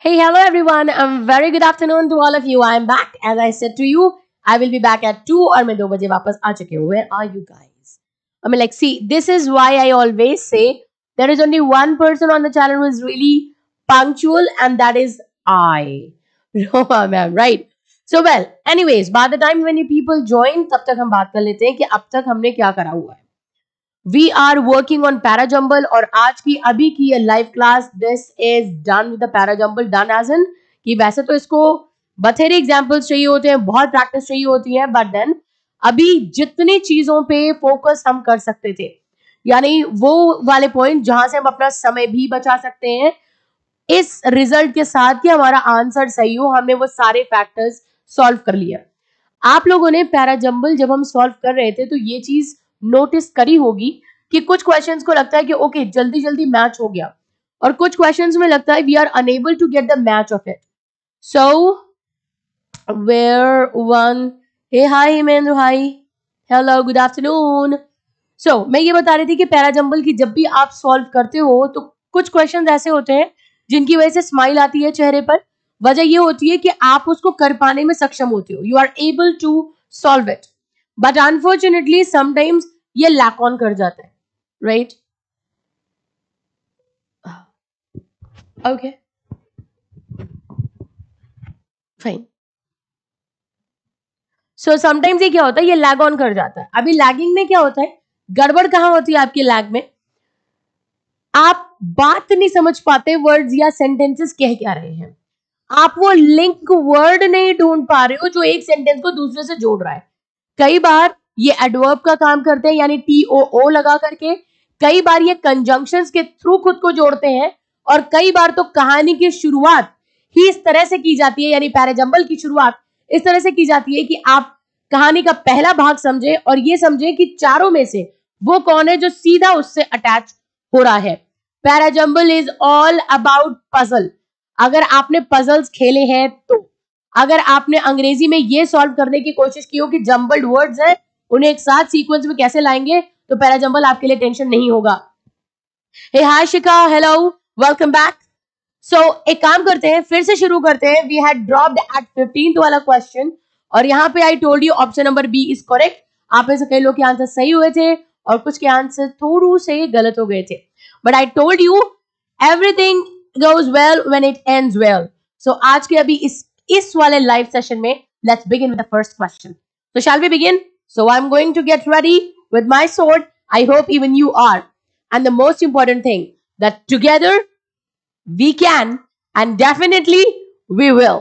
Hey, hello everyone. Um, very good afternoon to all of you. I am back. As I said to you, I will be back at 2 और मैं 2 बजे Where are you guys? I mean, like, see, this is why I always say there is only one person on the channel who is really punctual, and that is I. Roma ma'am, right? So well, anyways, by the time when you people join, तब तक हम बात कर लेते हैं कि अब तक हमने क्या we are working on parajumble और आज की अभी की live class this is done with parajumble done as an कि वैसे तो इसको बथेरे एग्जाम्पल्स चाहिए होते हैं बहुत प्रैक्टिस चाहिए होती है बट देन अभी जितनी चीजों पे फोकस हम कर सकते थे यानी वो वाले पॉइंट जहां से हम अपना समय भी बचा सकते हैं इस रिजल्ट के साथ कि हमारा आंसर सही हो हमने वो सारे फैक्टर्स सॉल्व कर लिया आप लोगों ने पैराजंबल जब हम सॉल्व कर रहे थे तो ये चीज नोटिस करी होगी कि कुछ क्वेश्चन को लगता है कि ओके जल्दी जल्दी मैच हो गया और कुछ क्वेश्चन में लगता है we are unable to get the match of it so where one hey hi Hemendra hi hello good afternoon so मैं ये बता रही थी कि पैराजंबल की जब भी आप सॉल्व करते हो तो कुछ क्वेश्चन ऐसे होते हैं जिनकी वजह से स्माइल आती है चेहरे पर वजह यह होती है कि आप उसको कर पाने में सक्षम होते हो you are able to solve it but unfortunately sometimes ये लैक ऑन कर जाता है right okay fine so sometimes ये क्या होता है ये लैग ऑन कर जाता है अभी लैगिंग में क्या होता है गड़बड़ कहां होती है आपके लैग में आप बात नहीं समझ पाते वर्ड्स या सेंटेंसेस कह क्या रहे हैं आप वो लिंक वर्ड नहीं ढूंढ पा रहे हो जो एक सेंटेंस को दूसरे से जोड़ रहा है कई बार ये एडवर्ब का काम करते हैं यानी टी ओ ओ लगा करके कई बार ये कंजंक्शन के थ्रू खुद को जोड़ते हैं और कई बार तो कहानी की शुरुआत ही इस तरह से की जाती है यानी पैराजम्बल की शुरुआत इस तरह से की जाती है कि आप कहानी का पहला भाग समझें और ये समझें कि चारों में से वो कौन है जो सीधा उससे अटैच हो रहा है parajumble is all about puzzle अगर आपने पजल्स खेले हैं तो अगर आपने अंग्रेजी में ये सॉल्व करने की कोशिश की हो कि जम्बल्ड वर्ड्स हैं उन्हें एक साथ सीक्वेंस में कैसे लाएंगे तो जम्बल आपके लिए टेंशन नहीं होगा hey hi Shikha hello welcome back so एक काम करते हैं फिर से शुरू करते हैं we had dropped at fifteenth वाला क्वेश्चन और यहाँ पे I told you option number B is correct आप में से कई लोग के आंसर सही हुए थे और कुछ के आंसर थोड़ू से गलत हो गए थे but I told you everything goes well when it end well so आज के अभी इस इस वाले लाइव सेशन में let's begin with the first question so shall we begin so I am going to get ready with my sword I hope even you are and the most important thing that together we can and definitely we will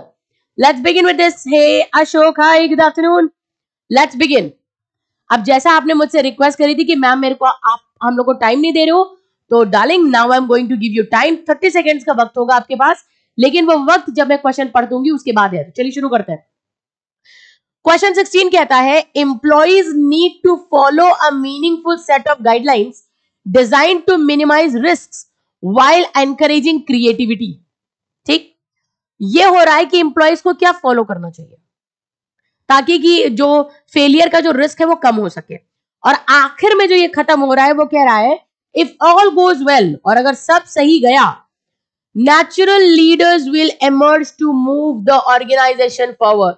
let's begin with this hey Ashok hi good afternoon let's begin अब जैसा आपने मुझसे request करी थी कि ma'am मेरे को आप हम लोग को टाइम नहीं दे रहे हो तो darling now I am going to give you time thirty seconds का वक्त होगा आपके पास लेकिन वो वक्त जब मैं क्वेश्चन पढ़ दूंगी उसके बाद है तो चलिए शुरू करते हैं क्वेश्चन सिक्सटीन कहता है employees need to follow a meaningful set of guidelines design to minimise risk while encouraging creativity ठीक ये हो रहा है कि इंप्लॉइज को क्या फॉलो करना चाहिए ताकि कि जो फेलियर का जो रिस्क है वो कम हो सके और आखिर में जो ये खत्म हो रहा है वो कह रहा है इफ ऑल गोज वेल और अगर सब सही गया natural leaders will emerge to move the organisation forward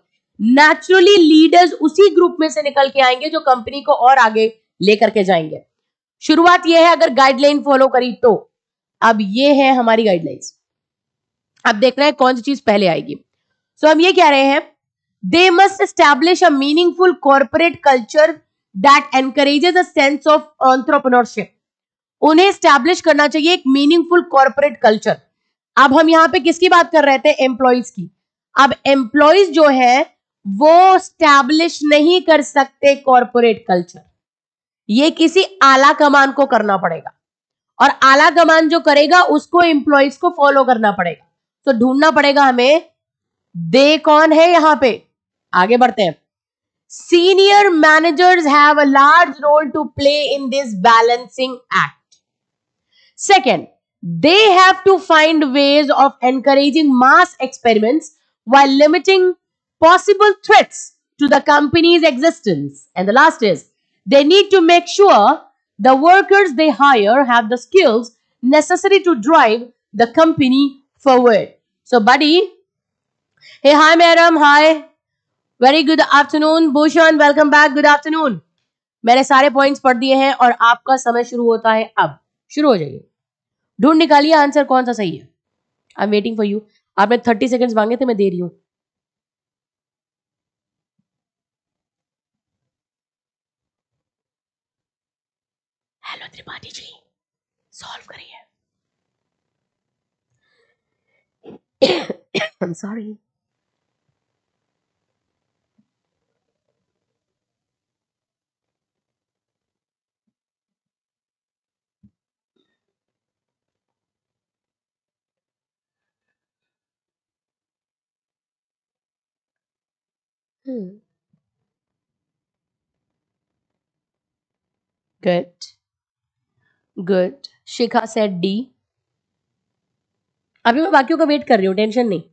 naturally leaders उसी ग्रुप में से निकल के आएंगे जो कंपनी को और आगे लेकर के जाएंगे शुरुआत यह है अगर गाइडलाइन फॉलो करी तो अब ये है हमारी गाइडलाइंस अब देख रहे हैं कौन सी चीज पहले आएगी सो so, हम ये कह रहे हैं they must establish a meaningful corporate culture that encourages a sense of entrepreneurship उन्हें स्टैब्लिश करना चाहिए एक मीनिंगफुल कॉर्पोरेट कल्चर अब हम यहाँ पे किसकी बात कर रहे थे एम्प्लॉयज की अब एम्प्लॉयज जो है वो स्टैब्लिश नहीं कर सकते कॉरपोरेट कल्चर ये किसी आला कमान को करना पड़ेगा और आला कमान जो करेगा उसको एम्प्लॉयज को फॉलो करना पड़ेगा तो ढूंढना पड़ेगा हमें दे कौन है यहां पे आगे बढ़ते हैं senior managers have a large role to play in this balancing act second They have to find ways of encouraging mass experiments while limiting possible threats to the company's existence. And the last is, they need to make sure the workers they hire have the skills necessary to drive the company forward. So, buddy. Hey, hi, madam. Hi. very good afternoon, Bhushan, welcome back. Good afternoon. मैंने सारे points पढ़ दिए हैं और आपका समय शुरू होता है अब शुरू हो जाइए ढूंढ निकालिए आंसर कौन सा सही है I am waiting for you आपने थर्टी सेकेंड्स मांगे थे मैं दे रही हूं हेलो त्रिपाठी जी सॉल्व करिए I'm Hmm. Good. Good. Good. Shikha said D अभी मैं बाकियों का वेट कर रही हूं टेंशन नहीं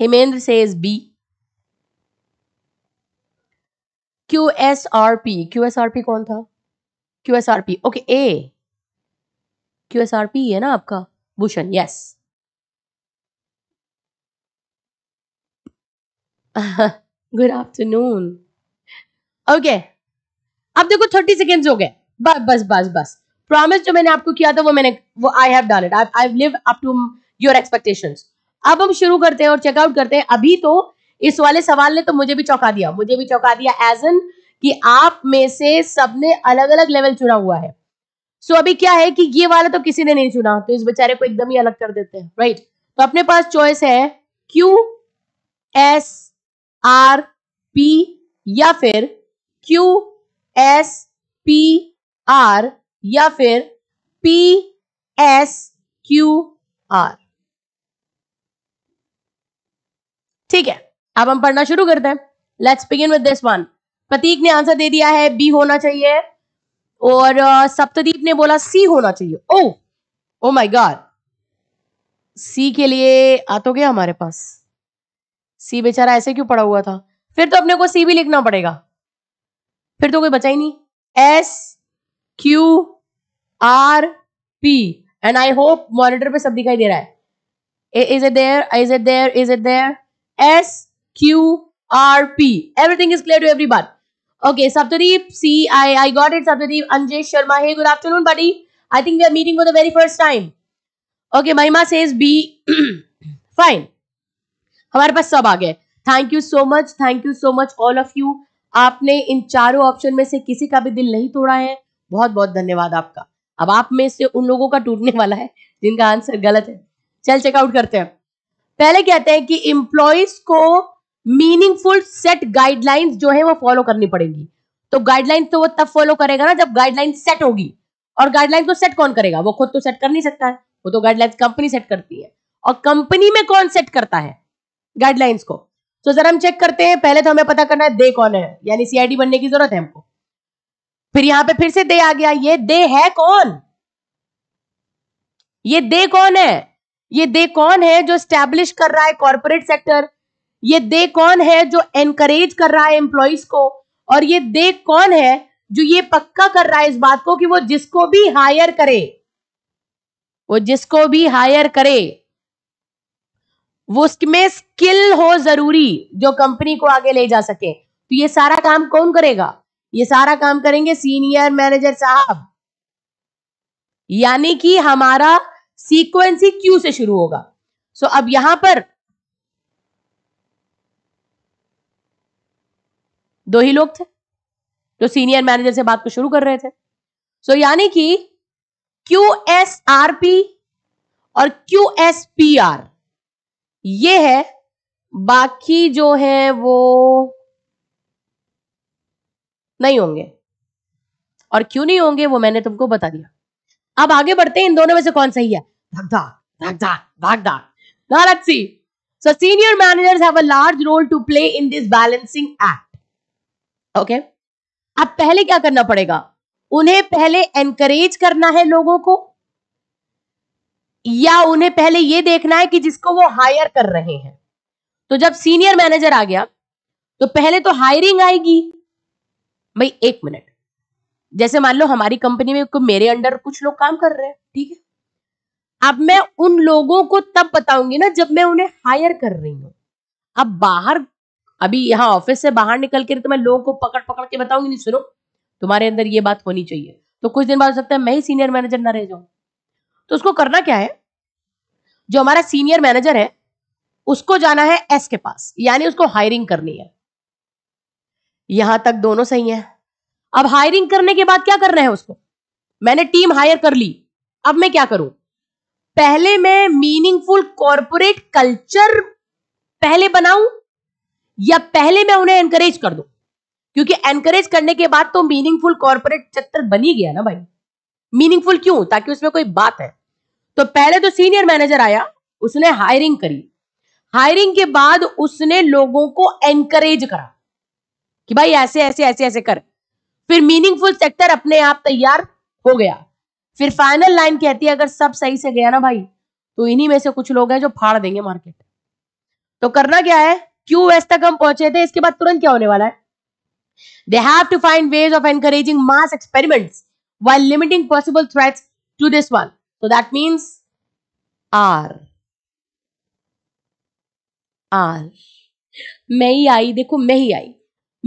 Himendra says B Q S R P Q S R P कौन था Q S R P okay A Q S R P है ना आपका Bhushan yes good afternoon okay अब देखो थर्टी सेकेंड हो गए बस बस बस बस प्रॉमिस जो मैंने आपको किया था वो मैंने वो I have done it I live up to your expectations अब हम शुरू करते हैं और चेकआउट करते हैं अभी तो इस वाले सवाल ने तो मुझे भी चौंका दिया मुझे भी चौंका दिया एज एन कि आप में से सबने अलग अलग लेवल चुना हुआ है सो so, अभी क्या है कि ये वाला तो किसी ने नहीं चुना तो इस बेचारे को एकदम ही अलग कर देते हैं राइट right? तो अपने पास चॉइस है क्यू एस आर पी या फिर क्यू एस पी आर या फिर पी एस क्यू आर ठीक है अब हम पढ़ना शुरू करते हैं let's begin with this one Pratik ने आंसर दे दिया है बी होना चाहिए और सप्तदीप ने बोला सी होना चाहिए ओ ओ माय गॉड सी के लिए आ तो गया हमारे पास सी बेचारा ऐसे क्यों पड़ा हुआ था फिर तो अपने को सी भी लिखना पड़ेगा फिर तो कोई बचा ही नहीं S Q R P and I hope monitor पे सब दिखाई दे रहा है is it there is it there is it there S Q R P everything is clear to every बार okay Saptadeep C I I got it Saptadeep Anjesh Sharma hey good afternoon buddy I think we are meeting for the very first time okay Mahima says B fine हमारे पास सब आ गए thank you so much thank you so much all of you आपने इन चारों option में से किसी का भी दिल नहीं तोड़ा है बहुत बहुत धन्यवाद आपका अब आप में से उन लोगों का टूटने वाला है जिनका आंसर गलत है चल चेकआउट करते हैं पहले कहते हैं कि इंप्लॉइज को मीनिंगफुल सेट गाइडलाइंस जो है वो फॉलो करनी पड़ेगी तो गाइडलाइंस तो वो तब फॉलो करेगा ना जब गाइडलाइन सेट होगी और गाइडलाइन को सेट कौन करेगा वो खुद तो सेट कर नहीं सकता है वो तो गाइडलाइंस कंपनी सेट करती है और कंपनी में कौन सेट करता है गाइडलाइंस को तो जरा हम चेक करते हैं पहले तो हमें पता करना है दे कौन है यानी सीआईडी बनने की जरूरत है हमको फिर यहां पे फिर से दे आ गया ये दे है कौन ये दे कौन है ये दे कौन है जो स्टैब्लिश कर रहा है कॉर्पोरेट सेक्टर ये दे कौन है जो एनकरेज कर रहा है एम्प्लॉइज को और ये दे कौन है जो ये पक्का कर रहा है इस बात को कि वो जिसको भी हायर करे वो जिसको भी हायर करे वो उसमें स्किल हो जरूरी जो कंपनी को आगे ले जा सके तो ये सारा काम कौन करेगा ये सारा काम करेंगे सीनियर मैनेजर साहब यानी कि हमारा सीक्वेंसिंग क्यू से शुरू होगा सो अब यहां पर दो ही लोग थे जो सीनियर मैनेजर से बात को शुरू कर रहे थे सो यानी कि क्यू एस आर पी और क्यू एस पी आर ये है बाकी जो है वो नहीं होंगे और क्यों नहीं होंगे वो मैंने तुमको बता दिया अब आगे बढ़ते हैं इन दोनों में से कौन सही है senior managers have a large role to play in this balancing act okay अब पहले क्या करना पड़ेगा उन्हें पहले एनकरेज करना है लोगों को या उन्हें पहले यह देखना है कि जिसको वो हायर कर रहे हैं तो जब सीनियर मैनेजर आ गया तो पहले तो हायरिंग आएगी भाई एक मिनट जैसे मान लो हमारी कंपनी में मेरे अंडर कुछ लोग काम कर रहे हैं ठीक है अब मैं उन लोगों को तब बताऊंगी ना जब मैं उन्हें हायर कर रही हूं अब बाहर अभी यहां ऑफिस से बाहर निकल के तो मैं लोगों को पकड़ पकड़ के बताऊंगी नहीं सुनो तुम्हारे अंदर ये बात होनी चाहिए तो कुछ दिन बाद हो सकता है मैं ही सीनियर मैनेजर ना रह जाऊं तो उसको करना क्या है जो हमारा सीनियर मैनेजर है उसको जाना है एस के पास यानी उसको हायरिंग करनी है यहां तक दोनों सही है अब हायरिंग करने के बाद क्या करना है उसको मैंने टीम हायर कर ली अब मैं क्या करूं पहले मैं मीनिंगफुल कॉरपोरेट कल्चर पहले बनाऊं या पहले मैं उन्हें एनकरेज कर दूं क्योंकि एनकरेज करने के बाद तो मीनिंगफुल कॉरपोरेट चक्कर बन ही गया ना भाई मीनिंगफुल क्यों ताकि उसमें कोई बात है तो पहले तो सीनियर मैनेजर आया उसने हायरिंग करी हायरिंग के बाद उसने लोगों को एनकरेज करा कि भाई ऐसे ऐसे ऐसे ऐसे कर फिर मीनिंगफुल सेक्टर अपने आप तैयार हो गया फिर फाइनल लाइन कहती है अगर सब सही से गया ना भाई तो इन्हीं में से कुछ लोग हैं जो फाड़ देंगे मार्केट तो करना क्या है क्यों एस तक हम पहुंचे थे इसके बाद तुरंत क्या होने वाला है they have to find ways of encouraging mass experiments while limiting possible threats to this one So that means R. R. मैं ही आई देखो मैं ही आई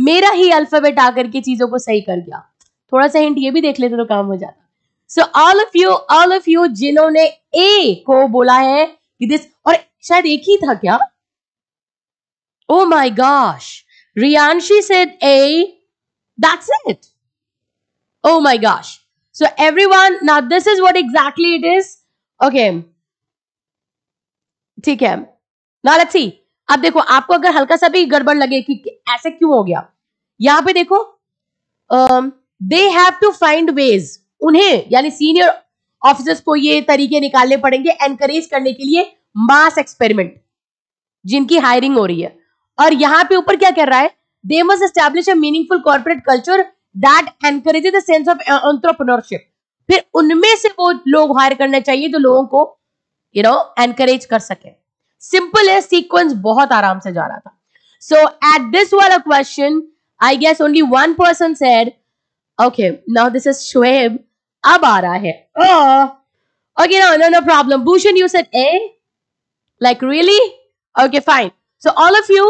मेरा ही अल्फाबेट आकर के चीजों को सही कर गया थोड़ा सा हिंट ये भी देख लेते तो, तो काम हो जाता so all of you all of you जिन्होंने ए को बोला है कि दिस और शायद एक ही था क्या oh my gosh Riyanshi said A that's it oh my gosh So everyone, now this is what exactly it is. Okay. ठीक है now let's see अब देखो आपको अगर हल्का सा भी गड़बड़ लगे कि ऐसे क्यों हो गया यहां पे देखो they have to find ways उन्हें यानी सीनियर ऑफिसर्स को ये तरीके निकालने पड़ेंगे एनकरेज करने के लिए मास एक्सपेरिमेंट जिनकी हायरिंग हो रही है और यहां पे ऊपर क्या कर रहा है they must establish a meaningful corporate culture that encourage the sense of entrepreneurship फिर उनमें से वो लोग हायर करना चाहिए जो लोगों को यू नो एनकरेज कर सके सिंपल है सीक्वेंस बहुत आराम से जा रहा था सो एट दिस वाला question I guess only one person said okay now this is Shoaib अब आ रहा है okay no no no problem Bhushan you said A like really okay fine so all of you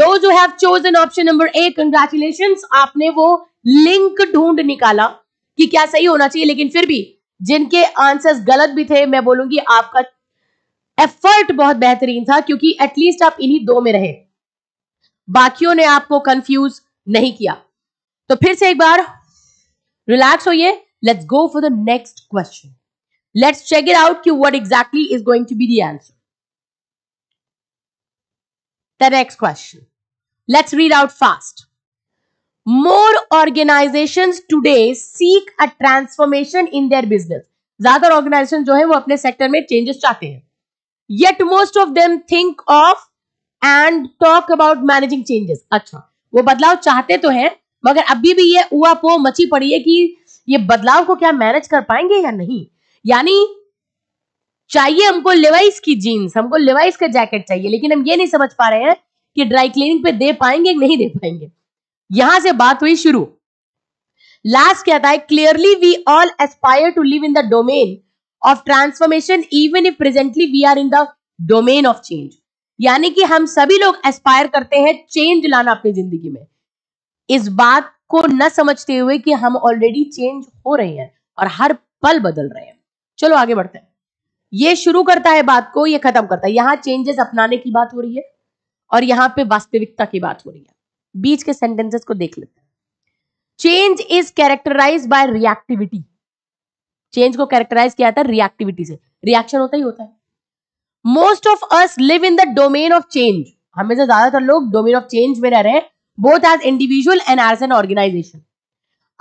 those जो have chosen option number A congratulations आपने वो link ढूंढ निकाला कि क्या सही होना चाहिए लेकिन फिर भी जिनके आंसर्स गलत भी थे मैं बोलूंगी आपका एफर्ट बहुत बेहतरीन था क्योंकि एटलीस्ट आप इन्हीं दो में रहे बाकियों ने आपको कंफ्यूज नहीं किया तो फिर से एक बार रिलैक्स होइए let's go for the next question let's check it out की what exactly is going to be the answer the next question. Let's read out fast. More organisation today seek a transformation in their business ज्यादातर organisation जो है वो अपने sector में changes चाहते हैं yet most of them think of and talk about managing changes अच्छा वो बदलाव चाहते तो हैं मगर अभी भी ये उआ पो मची पड़ी है कि ये बदलाव को क्या मैनेज कर पाएंगे या नहीं यानी चाहिए हमको लेवाइस की जीन्स हमको लेवाइस का जैकेट चाहिए लेकिन हम ये नहीं समझ पा रहे हैं कि ड्राई क्लीनिंग पे दे पाएंगे नहीं दे पाएंगे यहां से बात हुई शुरू लास्ट क्या है clearly we all aspire to live in the domain of transformation even if presently we are in the domain of change यानी कि हम सभी लोग एस्पायर करते हैं चेंज लाना अपनी जिंदगी में इस बात को न समझते हुए कि हम ऑलरेडी चेंज हो रहे हैं और हर पल बदल रहे हैं चलो आगे बढ़ते हैं ये शुरू करता है बात को ये खत्म करता है यहां चेंजेस अपनाने की बात हो रही है और यहां पे वास्तविकता की बात हो रही है बीच के सेंटेंसेस को देख लेते हैं change is characterise by reactivity change को कैरेक्टराइज किया जाता है रिएक्टिविटी से रिएक्शन होता ही होता है most of us live in the domain of change हमें से ज्यादातर लोग डोमेन ऑफ चेंज में रह रहे हैं both as individual and as an organisation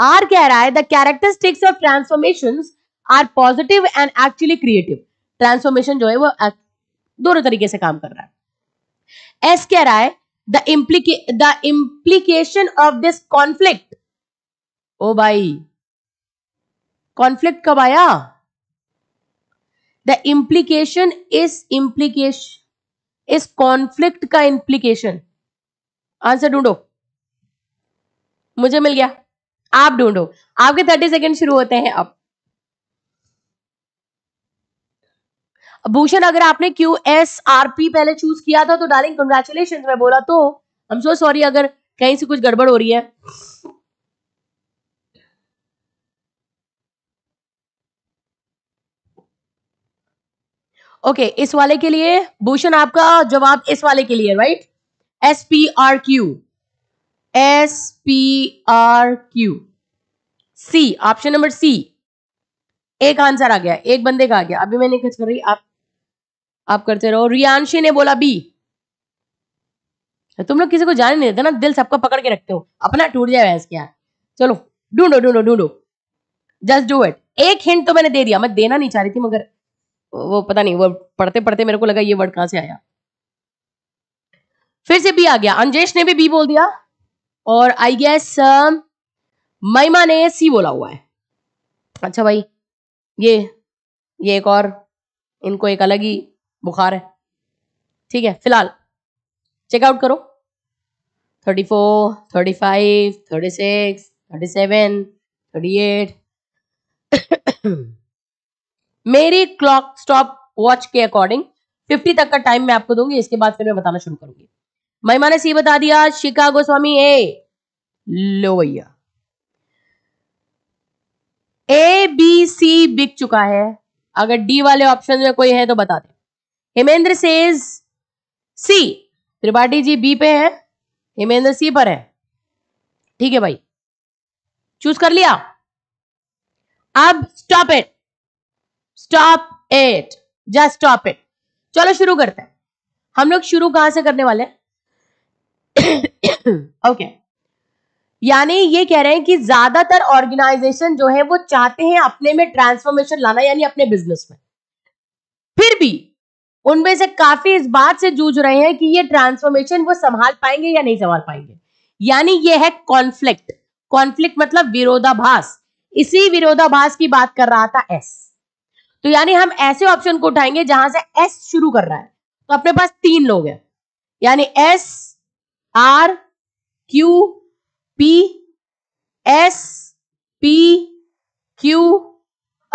are कह रहा है the characteristics of transformation are positive and actually creative transformation जो है वो दोनों तरीके से काम कर रहा है एस कह रहा है द इम्प्लीके the implication of this conflict ओ भाई कॉन्फ्लिक्ट कब आया द इम्प्लीकेशन इस इम्प्लीकेशन इस कॉन्फ्लिक्ट का इम्प्लीकेशन आंसर ढूंढो मुझे मिल गया आप ढूंढो आपके थर्टी सेकेंड शुरू होते हैं अब भूषण अगर आपने क्यू एस आर पी पहले चूज किया था तो डार्लिंग कंग्रेचुलेशन मैं बोला तो हम सो सॉरी अगर कहीं से कुछ गड़बड़ हो रही है ओके okay, इस वाले के लिए भूषण आपका जवाब इस वाले के लिए right S P R Q S P R Q C option number C एक आंसर आ गया एक बंदे का आ गया अभी मैंने कुछ कर रही आप आप करते रहो रियांशी ने बोला बी तुम लोग किसी को जाने नहीं देते ना दिल सबका पकड़ के रखते हो अपना टूट जाए भैंस क्या चलो ढूंढो ढूंढो ढूंढो जस्ट डू इट एक हिंट तो मैंने दे दिया मैं देना नहीं चाह रही थी मगर वो पता नहीं वो पढ़ते पढ़ते मेरे को लगा ये वर्ड कहां से आया फिर से बी आ गया अंजेश ने भी बी बोल दिया और आई गेस um, महिमा ने सी बोला हुआ है अच्छा भाई ये ये एक और इनको एक अलग ही बुखार है ठीक है फिलहाल चेकआउट करो thirty four thirty five thirty six thirty seven thirty eight मेरी क्लॉक स्टॉप वॉच के अकॉर्डिंग फिफ्टी तक का टाइम मैं आपको दूंगी इसके बाद फिर मैं बताना शुरू करूंगी महिमा ने सी बता दिया शिकागो स्वामी ए लो भैया ए बी सी बिक चुका है अगर डी वाले ऑप्शन में कोई है तो बता दे Hemendra says C Tripathi ji B पे है हेमेंद्र सी पर है ठीक है भाई चूज कर लिया अब stop it stop it just stop it चलो शुरू करते हैं हम लोग शुरू कहां से करने वाले हैं ओके okay. यानी ये कह रहे हैं कि ज्यादातर ऑर्गेनाइजेशन जो है वो चाहते हैं अपने में ट्रांसफॉर्मेशन लाना यानी अपने बिजनेस में फिर भी उनमें से काफी इस बात से जूझ रहे हैं कि ये ट्रांसफॉर्मेशन वो संभाल पाएंगे या नहीं संभाल पाएंगे यानी ये है कॉन्फ्लिक्ट कॉन्फ्लिक्ट मतलब विरोधाभास इसी विरोधाभास की बात कर रहा था एस तो यानी हम ऐसे ऑप्शन को उठाएंगे जहां से एस शुरू कर रहा है तो अपने पास तीन लोग हैं यानी S R Q P S P Q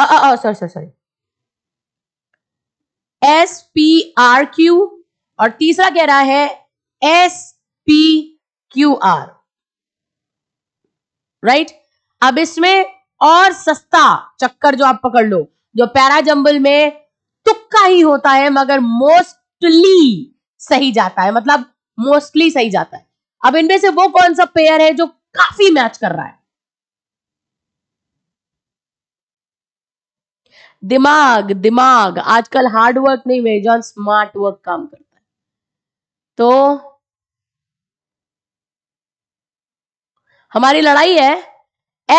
sorry sorry sorry S P R Q और तीसरा कह रहा है S P Q R right अब इसमें और सस्ता चक्कर जो आप पकड़ लो जो जंबल में तुक्का ही होता है मगर मोस्टली सही जाता है मतलब मोस्टली सही जाता है अब इनमें से वो कौन सा पेयर है जो काफी मैच कर रहा है दिमाग दिमाग आजकल हार्ड वर्क नहीं वे जॉन स्मार्ट वर्क काम करता है तो हमारी लड़ाई है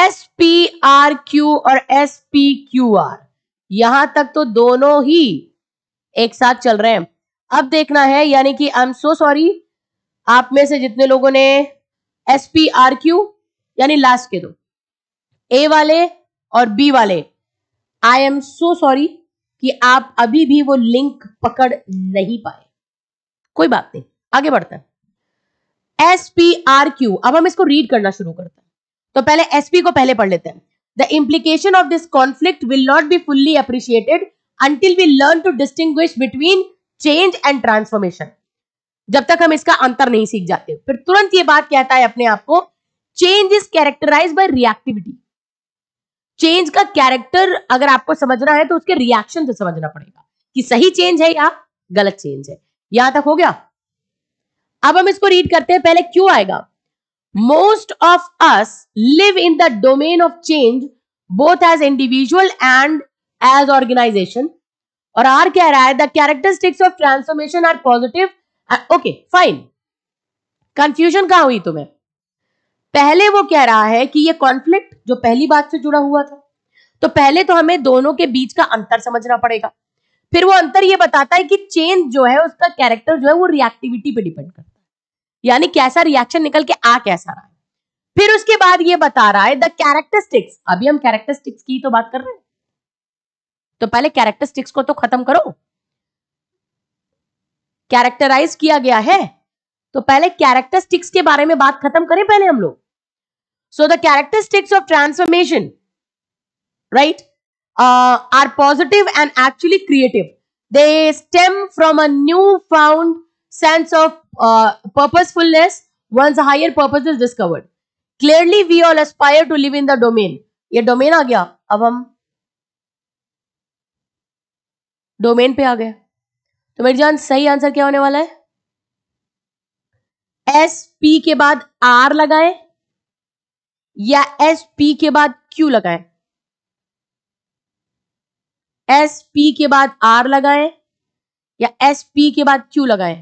एस पी आर क्यू और एस पी क्यू आर यहां तक तो दोनों ही एक साथ चल रहे हैं अब देखना है यानी कि आई एम सो सॉरी आप में से जितने लोगों ने एस पी आर क्यू यानी लास्ट के दो ए वाले और बी वाले आई एम सो सॉरी कि आप अभी भी वो लिंक पकड़ नहीं पाए कोई बात नहीं आगे बढ़ते हैं एस पी आर क्यू अब हम इसको रीड करना शुरू करते हैं तो पहले एस पी को पहले पढ़ लेते हैं the implication of this conflict will not be fully appreciated until we learn to distinguish between change and transformation जब तक हम इसका अंतर नहीं सीख जाते फिर तुरंत ये बात कहता है अपने आप को change is characterise by reactivity change का कैरेक्टर अगर आपको समझना है तो उसके रिएक्शन से समझना पड़ेगा कि सही चेंज है या गलत चेंज है यहां तक हो गया अब हम इसको रीड करते हैं पहले क्यों आएगा most of us live in the domain of change both as individual and as organisation और आर कह रहा है the characteristics of transformation are positive okay fine confusion कहां हुई तुम्हें पहले वो कह रहा है कि ये कॉन्फ्लिक्ट जो पहली बात से जुड़ा हुआ था तो पहले तो हमें दोनों के बीच का अंतर समझना पड़ेगा फिर वो अंतर ये बताता है कि चेंज जो है उसका कैरेक्टर जो है वो रिएक्टिविटी पे डिपेंड करता है यानी कैसा रिएक्शन निकल के आ कैसा रहा है फिर उसके बाद ये बता रहा है द कैरेक्टरिस्टिक्स अभी हम कैरेक्टरिस्टिक्स की तो बात कर रहे हैं तो पहले कैरेक्टरिस्टिक्स को तो खत्म करो कैरेक्टराइज किया गया है तो पहले कैरेक्टरिस्टिक्स के बारे में बात खत्म करें पहले हम लोग so the characteristics of transformation right are positive and actually creative they stem from a new found sense of purposefulness once higher purpose is discovered clearly we all aspire to live in the domain ये domain आ गया अब हम domain पे आ गए तो मेरी जान सही आंसर क्या होने वाला है एस पी के बाद आर लगाए या एस पी के बाद क्यू लगाए एस पी के बाद आर लगाए या एस पी के बाद क्यू लगाए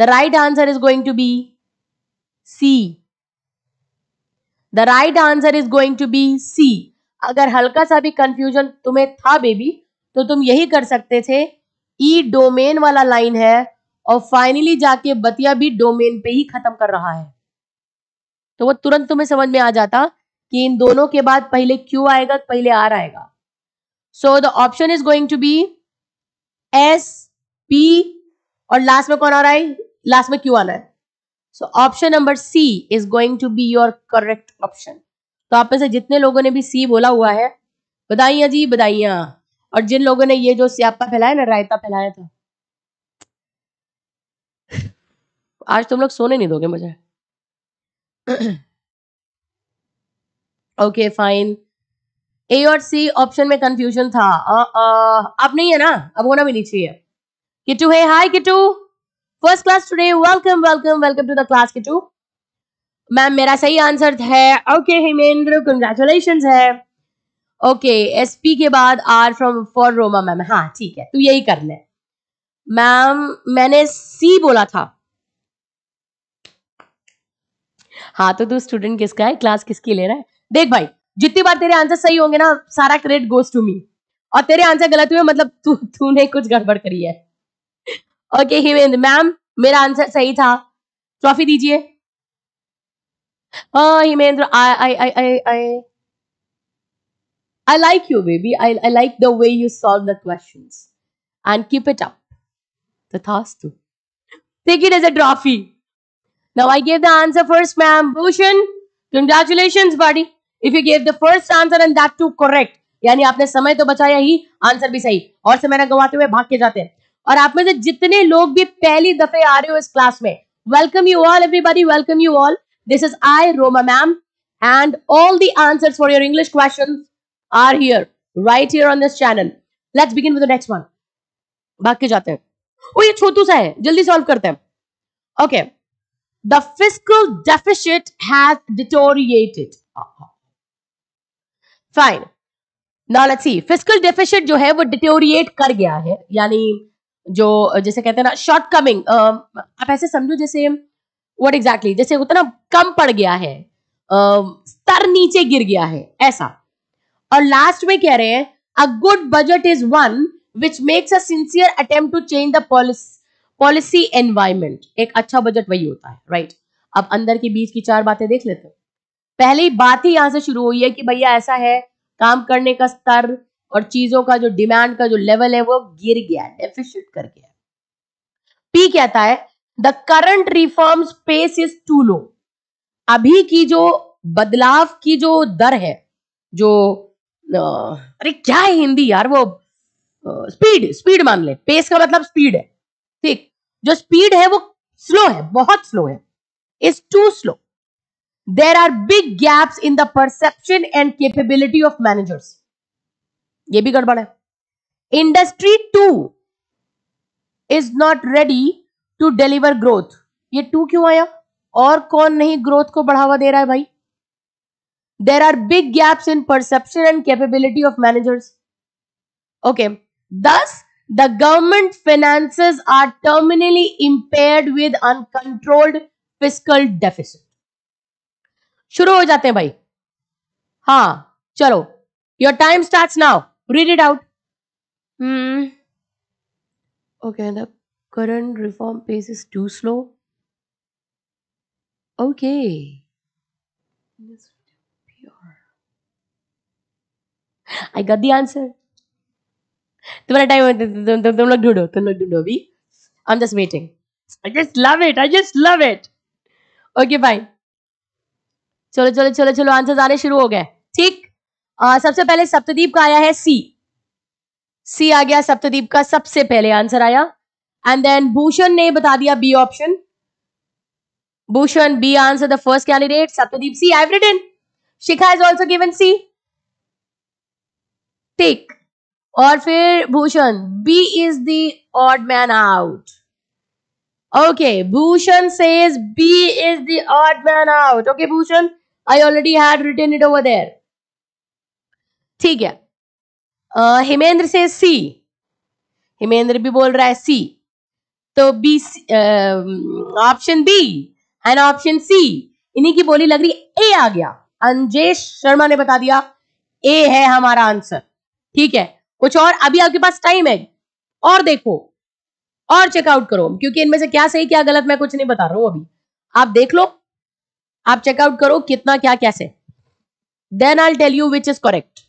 the right answer is going to be C the right answer is going to be C अगर हल्का सा भी कंफ्यूजन तुम्हें था बेबी तो तुम यही कर सकते थे ई e डोमेन वाला लाइन है और फाइनली जाके बतिया भी डोमेन पे ही खत्म कर रहा है तो वो तुरंत तुम्हें समझ में आ जाता कि इन दोनों के बाद पहले क्यू आएगा पहले आर आएगा so the option is going to be S P और लास्ट में कौन आ रहा है लास्ट में क्यू आना है so option number C is going to be your correct option तो आप में से जितने लोगों ने भी सी बोला हुआ है बधाइया जी बधाइया और जिन लोगों ने ये जो स्यापा फैलाया ना रायता फैलाया था आज तुम लोग सोने नहीं दोगे मुझे ओके फाइन ए और सी ऑप्शन में कंफ्यूजन था uh, uh, अब नहीं है ना अब होना भी नहीं चाहिए किटू है hi Kittu first class today welcome welcome welcome to the class Kittu ma'am मेरा सही आंसर है ओके हेमेंद्र कंग्रेचुलेशन है ओके एस पी के बाद R from for Roma ma'am हाँ ठीक है तू तो यही कर ले मैम मैंने सी बोला था हाँ तो तू स्टूडेंट किसका है क्लास किसकी ले रहा है देख भाई जितनी बार तेरे आंसर सही होंगे ना सारा क्रेडिट गोज टू मी और तेरे आंसर गलत हुए मतलब तू तूने कुछ गड़बड़ करी है ओके हेमेंद्र मैम मेरा आंसर सही था ट्रॉफी दीजिए Himendra I I I I I I I like you, I I, I like the way you solve the questions. And keep it up. Tathastu. Take it as a trophy Now I gave the answer first, ma'am. Bhushan, congratulations, buddy. If you gave the first answer and that too correct, यानी आपने समय तो बचाया ही answer भी सही और समय ना गवाते हुए भाग के जाते हैं और आप में से जितने लोग भी पहली दफे आ रहे हो इस क्लास में welcome you all everybody welcome you all this is I Roma ma'am and all the answers for your English questions are here right here on this channel let's begin with the next one भाग के जाते हैं ओ ये छोटू सा है जल्दी solve करते हैं okay okay. the fiscal deficit has deteriorated. Fine now let's see fiscal deficit जो है वो डिटेरिएट कर गया है यानी जो जैसे कहते हैं ना शॉर्ट कमिंग um, आप ऐसे समझो जैसे व्हाट एग्जैक्टली exactly, जैसे होता ना कम पड़ गया है um, स्तर नीचे गिर गया है ऐसा और लास्ट में कह रहे हैं a good budget is one which makes a sincere attempt to change the policy policy environment एक अच्छा बजट वही होता है राइट अब अंदर के बीच की चार बातें देख लेते हैं पहली बात ही यहां से शुरू हुई है कि भैया ऐसा है काम करने का स्तर और चीजों का जो डिमांड का जो लेवल है वो गिर गया डेफिशिट कर गया पी कहता है the current reform space is too low अभी की जो बदलाव की जो दर है जो अरे क्या है हिंदी यार वो स्पीड स्पीड मान ले पेस का मतलब स्पीड है ठीक जो स्पीड है वो स्लो है बहुत स्लो है is too slow there are big gaps in the perception and capability of managers ये भी गड़बड़ है industry too is not ready to deliver growth ये टू क्यों आया और कौन नहीं ग्रोथ को बढ़ावा दे रहा है भाई there are big gaps in perception and capability of managers okay thus The government finances are terminally impaired with uncontrolled fiscal deficit. शुरू हो जाते हैं भाई हाँ चलो your time starts now. Read it out. Hmm. Okay, the current reform pace is too slow. Okay. I got the answer. तुम्हारा time तुम लोग ढूंढो तुम लोग ढूंढो अभी I am just waiting I just love it I just love it okay bye चलो चलो चलो चलो आंसर आने शुरू हो गए ठीक आ, सबसे पहले सप्तदीप का आया है सी सी आ गया सप्तदीप का सबसे पहले आंसर आया एंड देन भूषण ने बता दिया B option Bhushan B answer the first candidate Saptadeep C I written Shikha is also given C ठीक और फिर Bhushan B is the odd man out okay Bhushan says B is the odd man out okay Bhushan I already had written it over there ठीक है हिमेंद्र से सी हिमेंद्र भी बोल रहा है सी तो B option B and option C इन्हीं की बोली लग रही ए आ गया अंजेश शर्मा ने बता दिया ए है हमारा आंसर ठीक है कुछ और अभी आपके पास टाइम है और देखो और चेकआउट करो क्योंकि इनमें से क्या सही क्या गलत मैं कुछ नहीं बता रहा हूं अभी आप देख लो आप चेकआउट करो कितना क्या कैसे then I tell you which is correct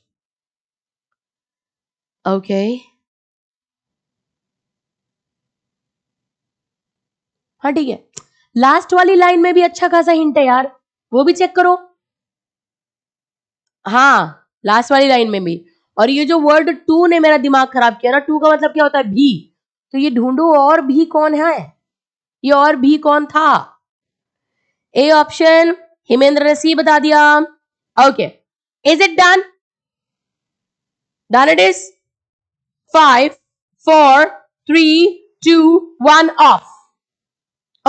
okay हाँ ठीक है लास्ट वाली लाइन में भी अच्छा खासा हिंट है यार वो भी चेक करो हाँ लास्ट वाली लाइन में भी और ये जो वर्ड टू ने मेरा दिमाग खराब किया ना टू का मतलब क्या होता है भी तो ये ढूंढो और भी कौन है ये और भी कौन था ए ऑप्शन हिमेंद्र ने सी बता दिया okay is it done done it is five four three two one off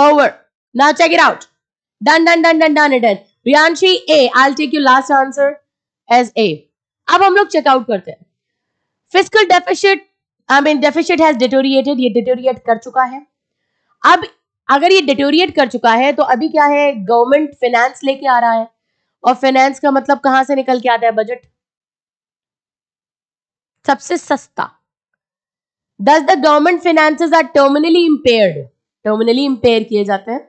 over now check it out done done done done done it done Riyanshi A I take you last answer as A अब हम लोग check out करते हैं fiscal deficit I mean deficit has deteriorated ये deteriorate कर चुका है अब अगर ये डिटोरिएट कर चुका है तो अभी क्या है गवर्नमेंट फाइनेंस लेके आ रहा है और फाइनेंस का मतलब कहां से निकल के आता है बजट सबसे सस्ता thus the government finance are terminally impaired terminally impair किए जाते हैं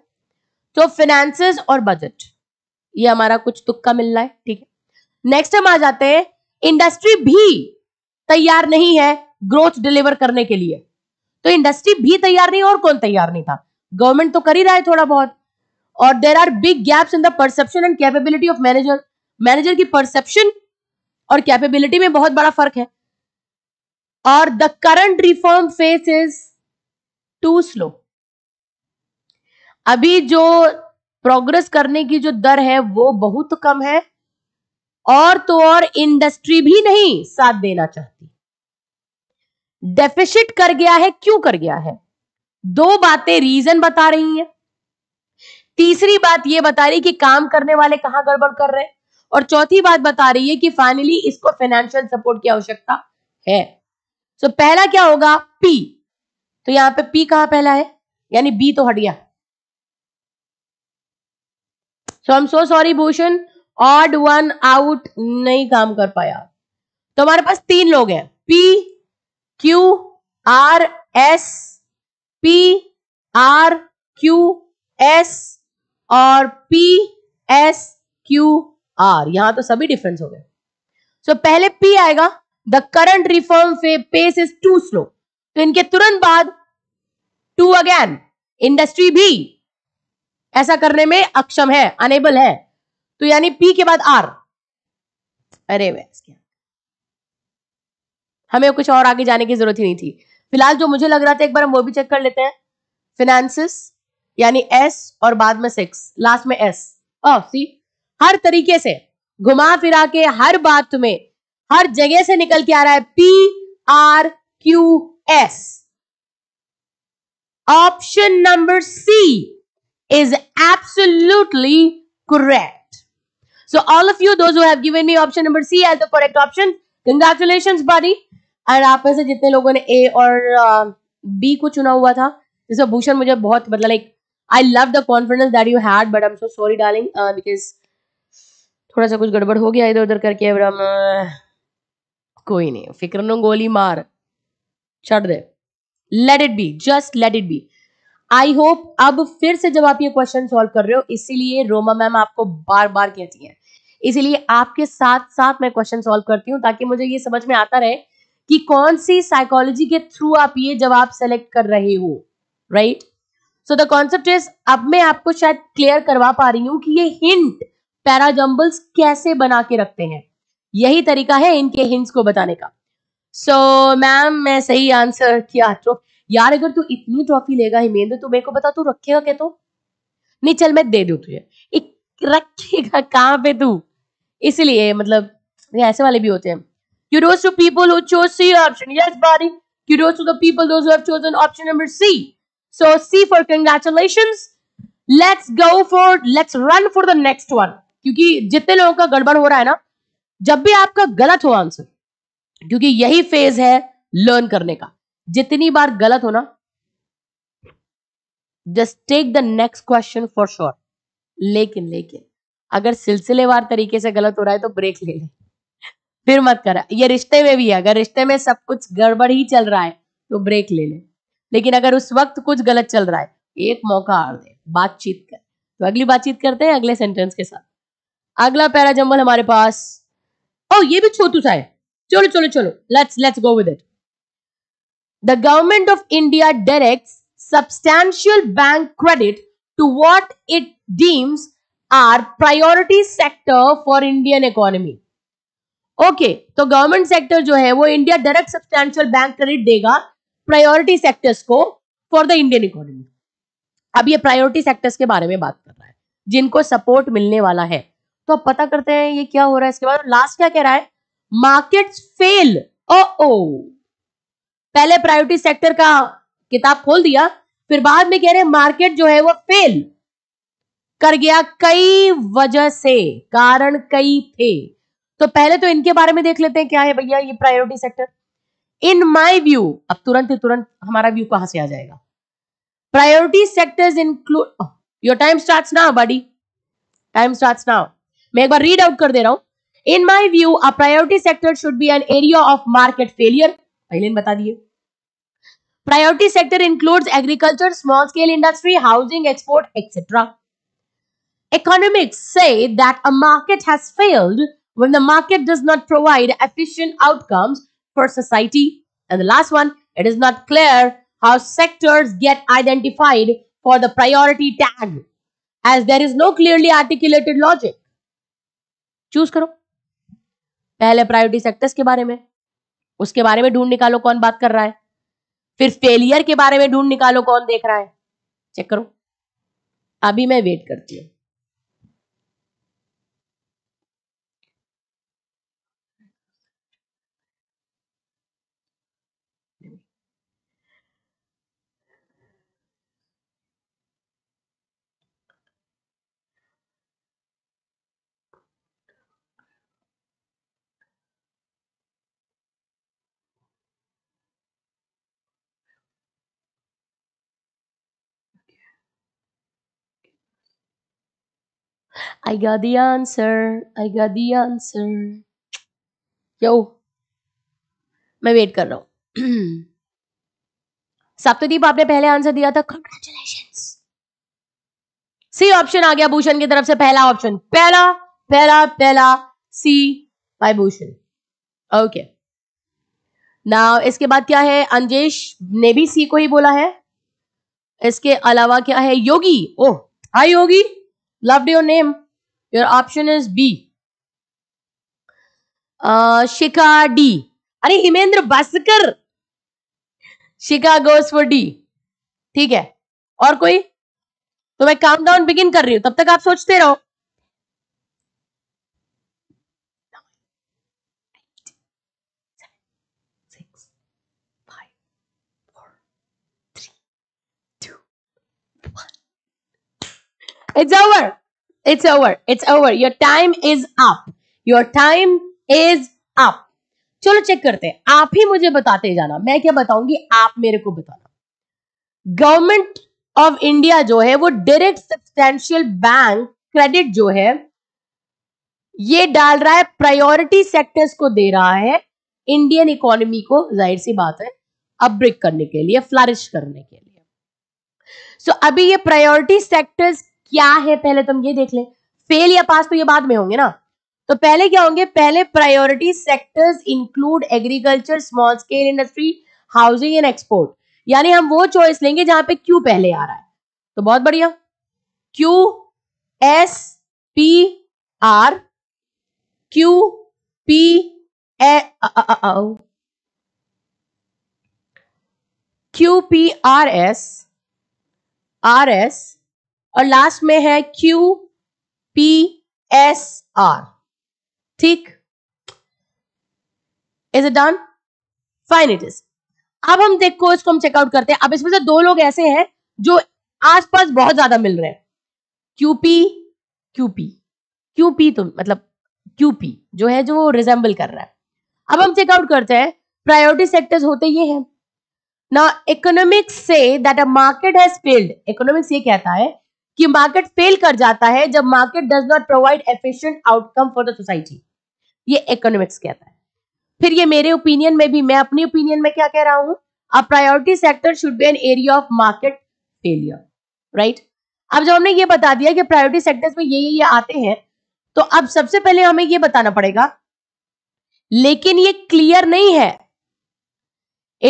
तो फाइनेंसेस और बजट ये हमारा कुछ तुक्का मिल रहा है ठीक है नेक्स्ट हम आ जाते हैं इंडस्ट्री भी तैयार नहीं है ग्रोथ डिलीवर करने के लिए तो इंडस्ट्री भी तैयार नहीं और कौन तैयार नहीं था गवर्नमेंट तो कर ही रहा है थोड़ा बहुत और there are big gaps in the perception and capability of manager manager की परसेप्शन और कैपेबिलिटी में बहुत बड़ा फर्क है और the current reform pace is too slow अभी जो प्रोग्रेस करने की जो दर है वो बहुत कम है और तो और इंडस्ट्री भी नहीं साथ देना चाहती डेफिसिट कर गया है क्यों कर गया है दो बातें रीजन बता रही हैं तीसरी बात यह बता रही कि काम करने वाले कहां गड़बड़ कर रहे हैं और चौथी बात बता रही है कि फाइनली इसको फाइनेंशियल सपोर्ट की आवश्यकता है सो so, पहला क्या होगा पी तो यहां पे पी कहां पहला है यानी बी तो हट गया so I am so sorry Bhushan odd one out नहीं काम कर पाया तो हमारे पास तीन लोग हैं P Q R S P R Q S और पी एस क्यू आर यहां तो सभी डिफरेंस हो गए सो so, पहले पी आएगा the current reform pace is too slow तो इनके तुरंत बाद टू अगेन इंडस्ट्री भी ऐसा करने में अक्षम है अनेबल है तो यानी पी के बाद आर अरे वैस हमें कुछ और आगे जाने की जरूरत ही नहीं थी फिलहाल जो मुझे लग रहा था एक बार हम वो भी चेक कर लेते हैं फिनेंसिस यानी एस और बाद में सिक्स लास्ट में एस ओह सी हर तरीके से घुमा फिरा के हर बात में हर जगह से निकल के आ रहा है P R Q S option number C is absolutely correct So all of you, those who have given me option number C as the correct option, congratulations buddy. and आप में से जितने लोगों ने A और B को चुना हुआ था जैसे भूषण मुझे बहुत मतलब like i love the confidence that you had but i'm so sorry darling uh, because थोड़ा सा कुछ गड़बड़ हो गया इधर उधर करके अब हम कोई नहीं फिक्र नो गोली मार छट दे let it be just let it be I hope अब फिर से जब आप ये क्वेश्चन सॉल्व कर रहे हो इसीलिए रोमा मैम आपको बार बार कहती हैं इसीलिए आपके साथ साथ मैं क्वेश्चन सॉल्व करती हूँ ताकि मुझे ये समझ में आता रहे कि कौन सी साइकोलॉजी के थ्रू आप ये जवाब सेलेक्ट कर रहे हो right so the concept is अब मैं आपको शायद क्लियर करवा पा रही हूं कि ये हिंट पैराजम्बल्स कैसे बना के रखते हैं यही तरीका है इनके हिंट्स को बताने का सो so, मैम मैं सही आंसर किया तो यार अगर तू इतनी ट्रॉफी लेगा हिमेंद्र तो मेरे को बता तू रखेगा क्या तो नहीं चल मैं दे दू तुझे एक रखेगा कहाँ पे तू इसलिए मतलब ऐसे वाले भी होते हैं kudos to people who chose C option yes बारी kudos to the people those who have chosen option number C so C for congratulations let's go for let's run for the next one क्योंकि जितने लोगों का गड़बड़ हो रहा है ना जब भी आपका गलत हो आंसर क्योंकि यही फेज है लर्न करने का जितनी बार गलत हो ना just take the next question for sure लेकिन लेकिन अगर सिलसिलेवार तरीके से गलत हो रहा है तो ब्रेक ले ले फिर मत कर ये रिश्ते में भी है अगर रिश्ते में सब कुछ गड़बड़ ही चल रहा है तो ब्रेक ले ले लेकिन अगर उस वक्त कुछ गलत चल रहा है एक मौका आ दे बातचीत कर तो अगली बातचीत करते हैं अगले सेंटेंस के साथ अगला पैरा जम्बल हमारे पास ओ ये भी छोटू सा है चलो चलो चलो let's let's go with it the government of India directs substantial bank credit to what it deems are priority sector for Indian economy. Okay okay, तो गवर्नमेंट सेक्टर जो है वो India direct substantial bank credit देगा priority sectors को for the Indian economy अब ये priority sectors के बारे में बात कर रहा है जिनको सपोर्ट मिलने वाला है तो अब पता करते हैं ये क्या हो रहा है इसके बाद लास्ट क्या कह रहा है मार्केट्स फेल ओ ओ पहले प्रायोरिटी सेक्टर का किताब खोल दिया फिर बाद में कह रहे मार्केट जो है वो फेल कर गया कई वजह से कारण कई थे तो पहले तो इनके बारे में देख लेते हैं क्या है भैया ये priority sector in my view अब तुरंत ही तुरंत हमारा व्यू कहां से आ जाएगा priority sectors include your time start now buddy time start now मैं एक बार रीड आउट कर दे रहा हूं in my view a priority sector should be an area of market failure पहले बता दिए Priority sector includes agriculture, small scale industry, housing, export, etc. Economics say that a market has failed when the market does not provide efficient outcomes for society. And the last one, it is not clear how sectors get identified for the priority tag as there is no clearly articulated logic. Choose, करो पहले priority sectors के बारे में उसके बारे में ढूंढ निकालो कौन बात कर रहा है फिर फेलियर के बारे में ढूंढ निकालो कौन देख रहा है चेक करो अभी मैं वेट करती हूँ I got the answer. I got the answer. Yo, मैं वेट कर रहा हूं सप्तदीप आपने पहले आंसर दिया था कंग्रेचुलेशन सी ऑप्शन आ गया भूषण की तरफ से पहला ऑप्शन पहला पहला पहला C by Bhushan okay now इसके बाद क्या है अंजेश ने भी सी को ही बोला है इसके अलावा क्या है Yogi oh hi Yogi loved your name your option is b uh, Shikha D अरे हिमेंद्र बसकर शिखा गोस फॉर डी ठीक है और कोई तो मैं काम डाउन बिगिन कर रही हूं तब तक आप सोचते रहो It's over. It's over. It's over. Your time is up. Your time is up. चलो चेक करते हैं आप ही मुझे बताते जाना मैं क्या बताऊंगी आप मेरे को बताना गवर्नमेंट ऑफ इंडिया जो है वो डायरेक्ट सब्सटैंशियल बैंक क्रेडिट जो है ये डाल रहा है प्रायोरिटी सेक्टर्स को दे रहा है इंडियन इकोनॉमी को जाहिर सी बात है अपब्रिक करने के लिए फ्लरिश करने के लिए सो so, अभी ये प्रायोरिटी सेक्टर्स क्या है पहले तुम ये देख ले फेल या पास तो ये बाद में होंगे ना तो पहले क्या होंगे पहले priority sectors include agriculture small scale industry housing and export यानी हम वो चॉइस लेंगे जहां पे क्यू पहले आ रहा है तो बहुत बढ़िया Q S P R Q P A Q P R S R S और लास्ट में है क्यू पी एस आर ठीक is it done fine it is अब हम देखो इसको हम चेकआउट करते हैं अब इसमें से दो लोग ऐसे हैं जो आसपास बहुत ज्यादा मिल रहे हैं क्यूपी क्यूपी क्यूपी तो मतलब क्यूपी जो है जो रिजेंबल कर रहा है अब हम चेकआउट करते हैं प्रायोरिटी सेक्टर्स होते ये हैं ना इकोनॉमिक्स से that a market has failed economics ये कहता है कि मार्केट फेल कर जाता है जब market does not provide efficient outcome for the society ये इकोनॉमिक्स कहता है फिर ये मेरे ओपिनियन में भी मैं अपनी ओपिनियन में क्या कह रहा हूं a priority sector should be an area of market failure right अब जब हमने ये बता दिया कि प्रायोरिटी सेक्टर्स में ये ये ये आते हैं तो अब सबसे पहले हमें ये बताना पड़ेगा लेकिन ये क्लियर नहीं है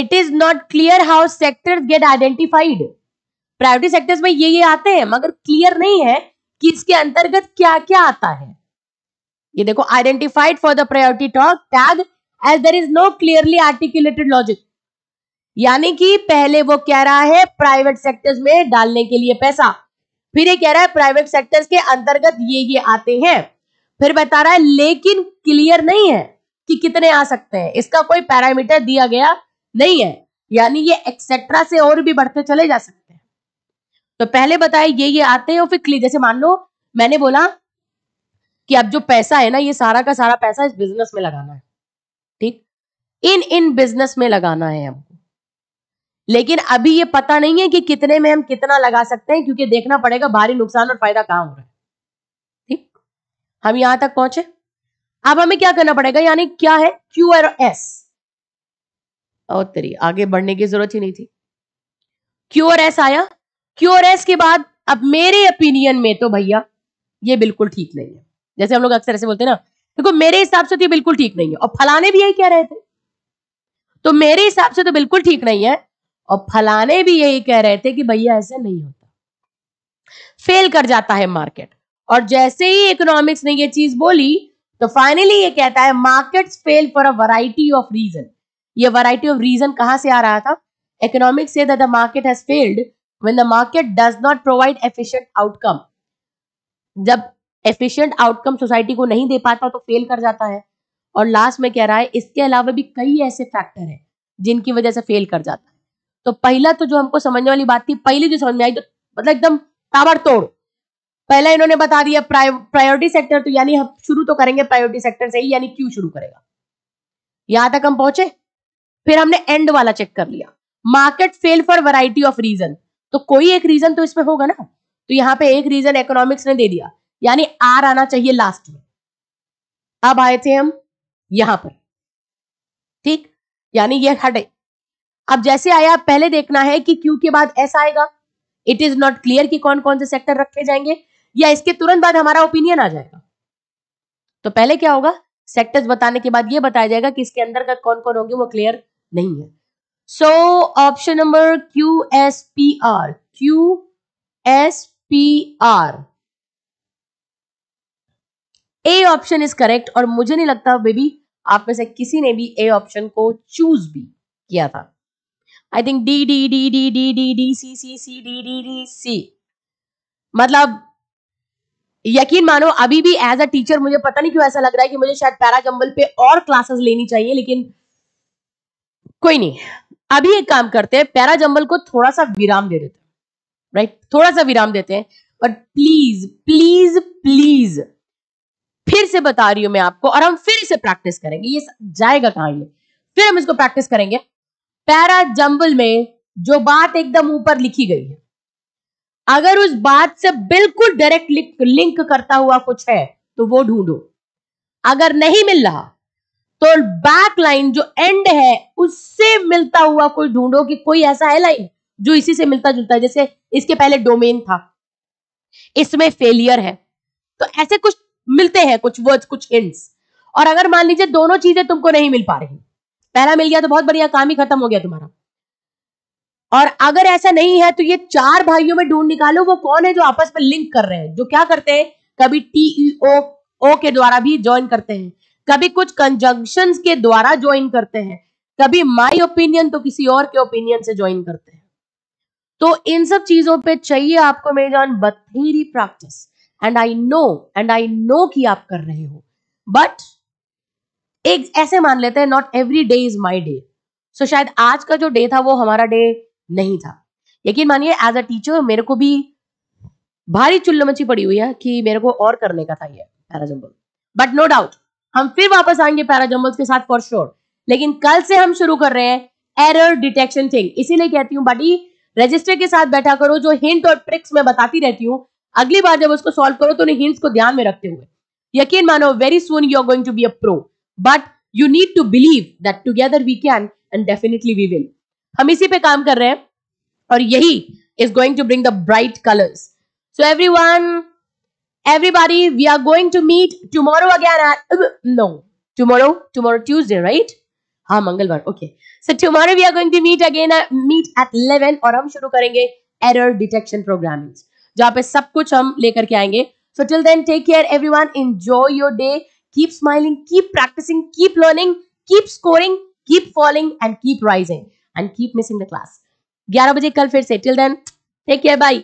it is not clear how sectors get identified priority sectors में ये ये आते हैं मगर क्लियर नहीं है कि इसके अंतर्गत क्या क्या आता है ये देखो identified for the priority talk tag as there is no clearly articulated logic यानी कि पहले वो कह रहा है प्राइवेट सेक्टर्स में डालने के लिए पैसा फिर ये कह रहा है प्राइवेट सेक्टर्स के अंतर्गत ये ये आते हैं फिर बता रहा है लेकिन क्लियर नहीं है कि कितने आ सकते हैं इसका कोई पैरामीटर दिया गया नहीं है यानी ये एक्सेट्रा से और भी बढ़ते चले जा सकते हैं तो पहले बताए ये ये आते हैं और फिर क्लियर जैसे मान लो मैंने बोला कि अब जो पैसा है ना ये सारा का सारा पैसा इस बिजनेस में लगाना है ठीक इन इन बिजनेस में लगाना है हमको लेकिन अभी ये पता नहीं है कि कितने में हम कितना लगा सकते हैं क्योंकि देखना पड़ेगा भारी नुकसान और फायदा कहां हो रहा है ठीक हम यहां तक पहुंचे अब हमें क्या करना पड़ेगा यानी क्या है क्यू और एस और तेरी आगे बढ़ने की जरूरत ही नहीं थी क्यू और एस आया क्योरेस के बाद अब मेरे ओपिनियन में तो भैया ये बिल्कुल ठीक नहीं है जैसे हम लोग अक्सर ऐसे बोलते हैं ना देखो तो मेरे हिसाब से तो ये बिल्कुल ठीक नहीं है और फलाने भी यही कह रहे थे तो मेरे हिसाब से तो बिल्कुल ठीक नहीं है और फलाने भी यही कह रहे थे कि भैया ऐसे नहीं होता फेल कर जाता है मार्केट और जैसे ही इकोनॉमिक्स ने ये चीज बोली तो फाइनली ये कहता है market fail for a variety of reason ये वराइटी ऑफ रीजन कहां से आ रहा था इकोनॉमिक्स से the market has failed when the market does not provide efficient outcome जब एफिशिएंट आउटकम सोसाइटी को नहीं दे पाता तो फेल कर जाता है और लास्ट में कह रहा है इसके अलावा भी कई ऐसे फैक्टर है जिनकी वजह से फेल कर जाता है तो पहला तो जो हमको समझने वाली बात थी पहले जो समझ में आई तो मतलब एकदम ताबड़तोड़ पहला इन्होंने बता दिया प्रायोरिटी सेक्टर तो यानी हम शुरू तो करेंगे प्रायोरिटी सेक्टर से ही यानी क्यों शुरू करेगा यहां तक हम पहुंचे फिर हमने एंड वाला चेक कर लिया market fail for variety of reason तो कोई एक रीजन तो इसमें होगा ना तो यहाँ पे एक रीजन इकोनॉमिक्स ने दे दिया यानी आर आना चाहिए लास्ट में अब आए थे हम यहां पर ठीक यानी यह हटे अब जैसे आया पहले देखना है कि क्यू के बाद ऐसा आएगा इट इज नॉट क्लियर कि कौन कौन से सेक्टर रखे जाएंगे या इसके तुरंत बाद हमारा ओपिनियन आ जाएगा तो पहले क्या होगा सेक्टर्स बताने के बाद ये बताया जाएगा कि इसके अंदर का कौन कौन होंगे वो क्लियर नहीं है so option number Q S P R Q S P R A option is correct और मुझे नहीं लगता बेबी आप में से किसी ने भी ए ऑप्शन को चूज भी किया था I think D D D D D D D C C C D D D C मतलब यकीन मानो अभी भी एज अ टीचर मुझे पता नहीं क्यों ऐसा लग रहा है कि मुझे शायद जंबल पे और क्लासेस लेनी चाहिए लेकिन कोई नहीं अभी एक काम करते हैं पैरा जंबल को थोड़ा सा विराम दे देते हैं राइट थोड़ा सा विराम देते हैं और प्लीज प्लीज प्लीज फिर से बता रही हूं मैं आपको और हम फिर इसे प्रैक्टिस करेंगे ये जाएगा कहां ये फिर हम इसको प्रैक्टिस करेंगे पैरा जंबल में जो बात एकदम ऊपर लिखी गई है अगर उस बात से बिल्कुल डायरेक्ट लिंक करता हुआ कुछ है तो वो ढूंढो अगर नहीं मिल रहा तो बैक लाइन जो एंड है उससे मिलता हुआ कोई ढूंढो कि कोई ऐसा है लाइन जो इसी से मिलता जुलता है जैसे इसके पहले डोमेन था इसमें फेलियर है तो ऐसे कुछ मिलते हैं कुछ वर्ड्स कुछ हिंट्स और अगर मान लीजिए दोनों चीजें तुमको नहीं मिल पा रही पहला मिल गया तो बहुत बढ़िया काम ही खत्म हो गया तुम्हारा और अगर ऐसा नहीं है तो ये चार भाइयों में ढूंढ निकालो वो कौन है जो आपस में लिंक कर रहे हैं जो क्या करते हैं कभी टीईओ ओ e के द्वारा भी ज्वाइन करते हैं कभी कुछ कंजंक्शन के द्वारा ज्वाइन करते हैं कभी माई ओपिनियन तो किसी और के ओपिनियन से ज्वाइन करते हैं तो इन सब चीजों पे चाहिए आपको मेरी जान बथेरी practice and I know and I know कि आप कर रहे हो बट एक ऐसे मान लेते हैं not every day is my day so शायद आज का जो डे था वो हमारा डे नहीं था यकीन मानिए एज अ टीचर मेरे को भी भारी चुल्लमची पड़ी हुई है कि मेरे को और करने का था ये बट नो डाउट हम फिर वापस आएंगे पैराजम्बल्स के साथ फॉर श्योर लेकिन कल से हम शुरू कर रहे हैं एरर डिटेक्शन थिंग इसीलिए कहती हूँ बाटी रजिस्टर के साथ बैठा करो जो हिंट और ट्रिक्स मैं बताती रहती हूँ अगली बार जब उसको सॉल्व करो तो उन्हें हिंट्स को ध्यान में रखते हुए यकीन मानो very soon you are going to be a pro but you need to believe that together we can and definitely we will हम इसी पे काम कर रहे हैं और यही is going to bring the bright colours so everyone everybody we are going to meet tomorrow again at uh, no tomorrow tomorrow tuesday right ha mangalwar okay so tomorrow we are going to meet again at, meet at 11 aur hum shuru karenge error detection programming jahan pe sab kuch hum lekar ke so till then take care everyone enjoy your day keep smiling keep practicing keep learning keep scoring keep falling and keep rising and keep missing the class 11 baje kal fir se till then take care bye